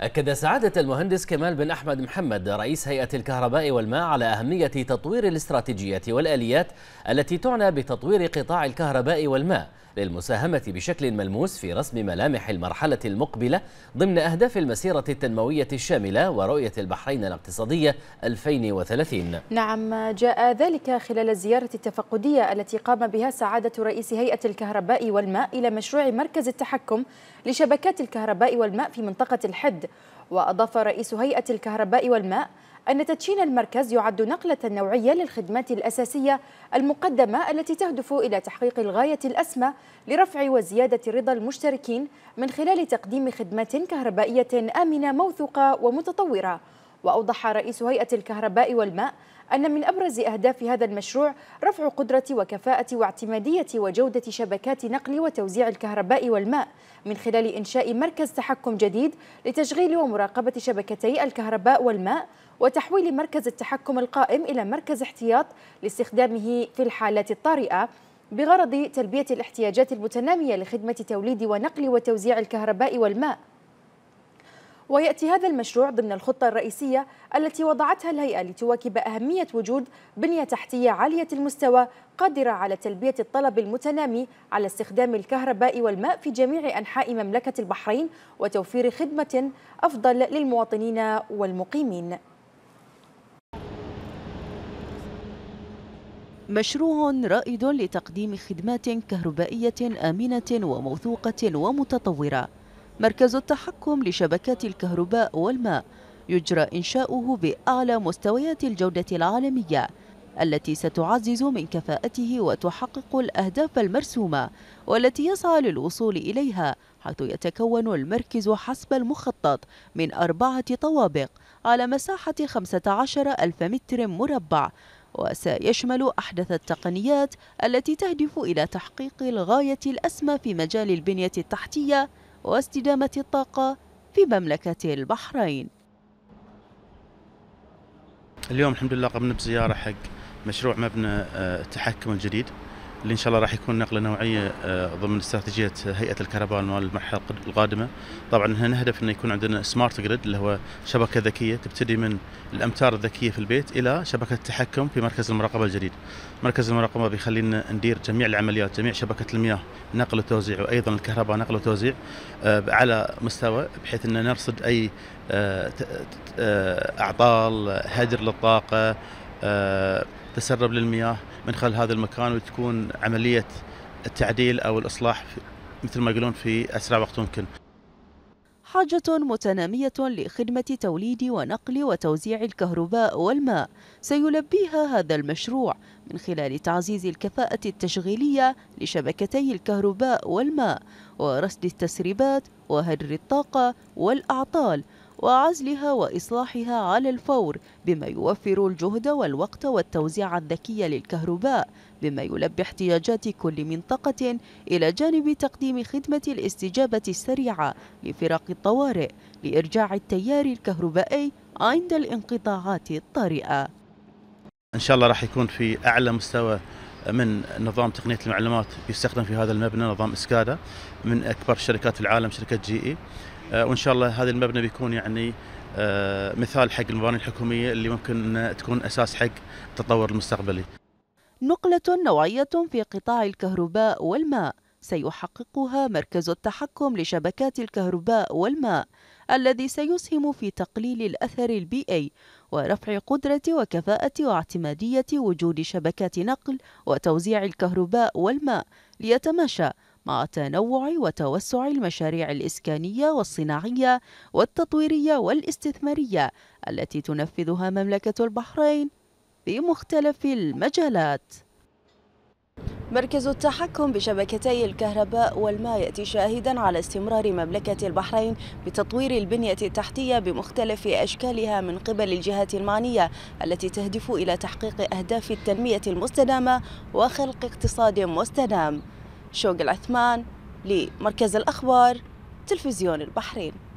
أكد سعادة المهندس كمال بن أحمد محمد رئيس هيئة الكهرباء والماء على أهمية تطوير الاستراتيجية والآليات التي تعنى بتطوير قطاع الكهرباء والماء للمساهمة بشكل ملموس في رسم ملامح المرحلة المقبلة ضمن أهداف المسيرة التنموية الشاملة ورؤية البحرين الاقتصادية 2030 نعم جاء ذلك خلال الزيارة التفقدية التي قام بها سعادة رئيس هيئة الكهرباء والماء إلى مشروع مركز التحكم لشبكات الكهرباء والماء في منطقة الحد وأضاف رئيس هيئة الكهرباء والماء أن تدشين المركز يعد نقلة نوعية للخدمات الأساسية المقدمة التي تهدف إلى تحقيق الغاية الأسمى لرفع وزيادة رضا المشتركين من خلال تقديم خدمات كهربائية آمنة موثوقة ومتطورة وأوضح رئيس هيئة الكهرباء والماء أن من أبرز أهداف هذا المشروع رفع قدرة وكفاءة واعتمادية وجودة شبكات نقل وتوزيع الكهرباء والماء من خلال إنشاء مركز تحكم جديد لتشغيل ومراقبة شبكتي الكهرباء والماء وتحويل مركز التحكم القائم إلى مركز احتياط لاستخدامه في الحالات الطارئة بغرض تلبية الاحتياجات المتنامية لخدمة توليد ونقل وتوزيع الكهرباء والماء ويأتي هذا المشروع ضمن الخطة الرئيسية التي وضعتها الهيئة لتواكب أهمية وجود بنية تحتية عالية المستوى قادرة على تلبية الطلب المتنامي على استخدام الكهرباء والماء في جميع أنحاء مملكة البحرين وتوفير خدمة أفضل للمواطنين والمقيمين مشروع رائد لتقديم خدمات كهربائية آمنة وموثوقة ومتطورة مركز التحكم لشبكات الكهرباء والماء يجرى إنشاؤه بأعلى مستويات الجودة العالمية التي ستعزز من كفاءته وتحقق الأهداف المرسومة والتي يسعى للوصول إليها حيث يتكون المركز حسب المخطط من أربعة طوابق على مساحة 15 ألف متر مربع وسيشمل أحدث التقنيات التي تهدف إلى تحقيق الغاية الأسمى في مجال البنية التحتية واستدامة الطاقة في مملكة البحرين اليوم الحمد لله قمنا بزيارة حق مشروع مبنى آه، التحكم الجديد اللي ان شاء الله راح يكون نقله نوعيه آه، ضمن استراتيجيه هيئه الكهرباء المرحله القادمه طبعا نهدف انه يكون عندنا سمارت جريد اللي هو شبكه ذكيه تبتدي من الامتار الذكيه في البيت الى شبكه التحكم في مركز المراقبه الجديد مركز المراقبه بيخلينا ندير جميع العمليات جميع شبكه المياه نقل وتوزيع وايضا الكهرباء نقل وتوزيع آه، على مستوى بحيث ان نرصد اي آه، اعطال هدر للطاقه تسرب للمياه من خلال هذا المكان وتكون عملية التعديل أو الإصلاح مثل ما يقولون في أسرع وقت ممكن حاجة متنامية لخدمة توليد ونقل وتوزيع الكهرباء والماء سيلبيها هذا المشروع من خلال تعزيز الكفاءة التشغيلية لشبكتي الكهرباء والماء ورصد التسريبات وهدر الطاقة والأعطال وعزلها وإصلاحها على الفور بما يوفر الجهد والوقت والتوزيع الذكي للكهرباء بما يلبي احتياجات كل منطقة إلى جانب تقديم خدمة الاستجابة السريعة لفرق الطوارئ لإرجاع التيار الكهربائي عند الانقطاعات الطارئة إن شاء الله راح يكون في أعلى مستوى من نظام تقنيه المعلومات يستخدم في هذا المبنى نظام اسكادا من اكبر الشركات في العالم شركه جي اي آه، وان شاء الله هذا المبنى بيكون يعني آه، مثال حق المباني الحكوميه اللي ممكن تكون اساس حق التطور المستقبلي. نقله نوعيه في قطاع الكهرباء والماء سيحققها مركز التحكم لشبكات الكهرباء والماء الذي سيسهم في تقليل الاثر البيئي ورفع قدرة وكفاءة واعتمادية وجود شبكات نقل وتوزيع الكهرباء والماء ليتماشى مع تنوع وتوسع المشاريع الإسكانية والصناعية والتطويرية والاستثمارية التي تنفذها مملكة البحرين في مختلف المجالات مركز التحكم بشبكتي الكهرباء والماء يأتي شاهدا على استمرار مملكة البحرين بتطوير البنية التحتية بمختلف أشكالها من قبل الجهات المعنية التي تهدف إلى تحقيق أهداف التنمية المستدامة وخلق اقتصاد مستدام شوق العثمان لمركز الأخبار تلفزيون البحرين